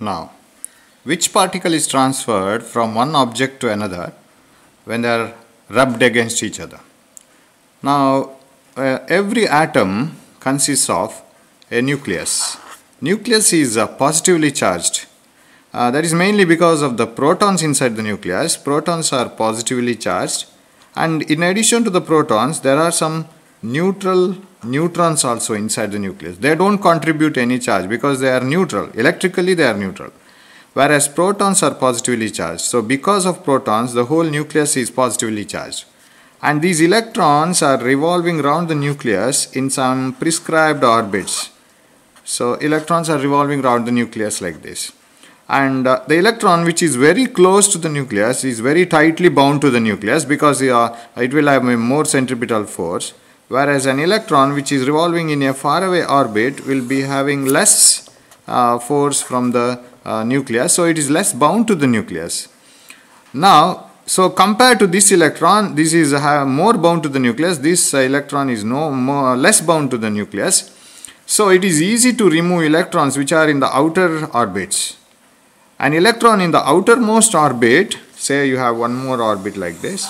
Now, which particle is transferred from one object to another when they are rubbed against each other? Now, uh, every atom consists of a nucleus. Nucleus is uh, positively charged. Uh, that is mainly because of the protons inside the nucleus. Protons are positively charged and in addition to the protons there are some neutral neutrons also inside the nucleus. They don't contribute any charge because they are neutral. Electrically, they are neutral. Whereas protons are positively charged. So, because of protons, the whole nucleus is positively charged. And these electrons are revolving around the nucleus in some prescribed orbits. So, electrons are revolving around the nucleus like this. And uh, the electron, which is very close to the nucleus, is very tightly bound to the nucleus because uh, it will have a more centripetal force whereas an electron which is revolving in a faraway orbit will be having less uh, force from the uh, nucleus so it is less bound to the nucleus now so compared to this electron this is uh, more bound to the nucleus this uh, electron is no more uh, less bound to the nucleus so it is easy to remove electrons which are in the outer orbits an electron in the outermost orbit say you have one more orbit like this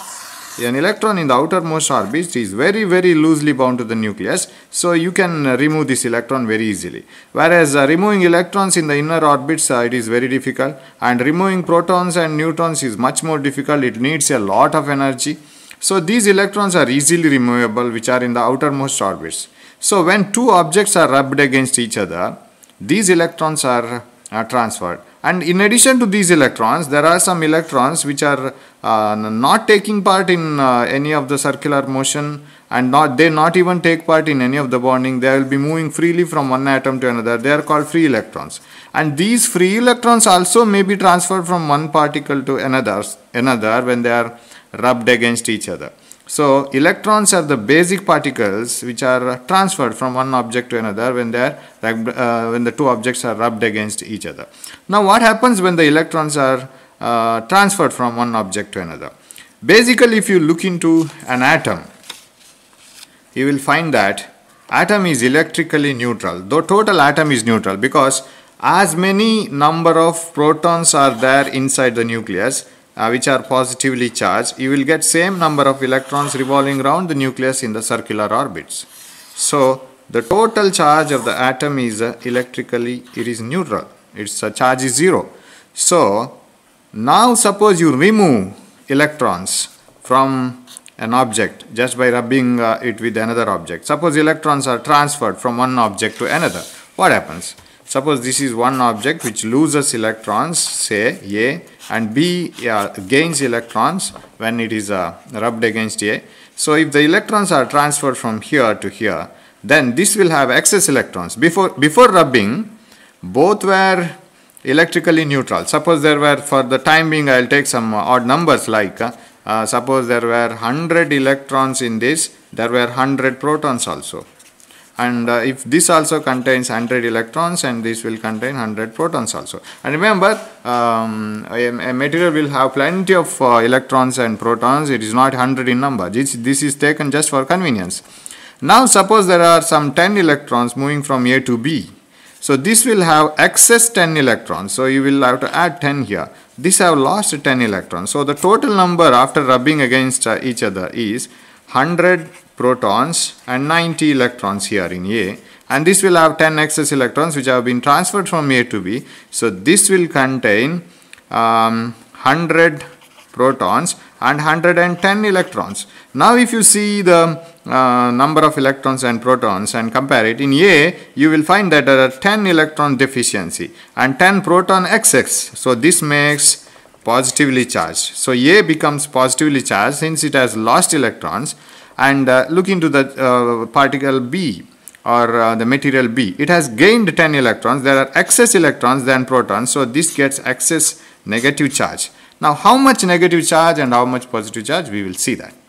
an electron in the outermost orbit is very very loosely bound to the nucleus so you can uh, remove this electron very easily. Whereas uh, removing electrons in the inner orbits uh, it is very difficult and removing protons and neutrons is much more difficult it needs a lot of energy. So these electrons are easily removable which are in the outermost orbits. So when two objects are rubbed against each other these electrons are, are uh, transferred and in addition to these electrons there are some electrons which are uh, not taking part in uh, any of the circular motion and not they not even take part in any of the bonding they will be moving freely from one atom to another they are called free electrons and these free electrons also may be transferred from one particle to another another when they are rubbed against each other so electrons are the basic particles which are transferred from one object to another when they are uh, when the two objects are rubbed against each other now what happens when the electrons are uh, transferred from one object to another. Basically, if you look into an atom, you will find that atom is electrically neutral, though total atom is neutral because as many number of protons are there inside the nucleus, uh, which are positively charged, you will get same number of electrons revolving around the nucleus in the circular orbits. So, the total charge of the atom is uh, electrically, it is neutral. Its uh, charge is zero. So, now suppose you remove electrons from an object just by rubbing uh, it with another object. Suppose electrons are transferred from one object to another. What happens? Suppose this is one object which loses electrons, say A, and B uh, gains electrons when it is uh, rubbed against A. So if the electrons are transferred from here to here, then this will have excess electrons. Before, before rubbing, both were electrically neutral. Suppose there were, for the time being, I will take some odd numbers like uh, suppose there were 100 electrons in this, there were 100 protons also. And uh, if this also contains 100 electrons and this will contain 100 protons also. And remember, um, a, a, material will have plenty of uh, electrons and protons, it is not 100 in number. This, this is taken just for convenience. Now suppose there are some 10 electrons moving from A to B so this will have excess 10 electrons. So you will have to add 10 here. This have lost 10 electrons. So the total number after rubbing against uh, each other is 100 protons and 90 electrons here in A. And this will have 10 excess electrons which have been transferred from A to B. So this will contain um, 100 protons and 110 electrons. Now if you see the uh, number of electrons and protons and compare it in A you will find that there are 10 electron deficiency and 10 proton excess. So this makes positively charged. So A becomes positively charged since it has lost electrons and uh, look into the uh, particle B or uh, the material B. It has gained 10 electrons. There are excess electrons than protons. So this gets excess negative charge. Now how much negative charge and how much positive charge we will see that.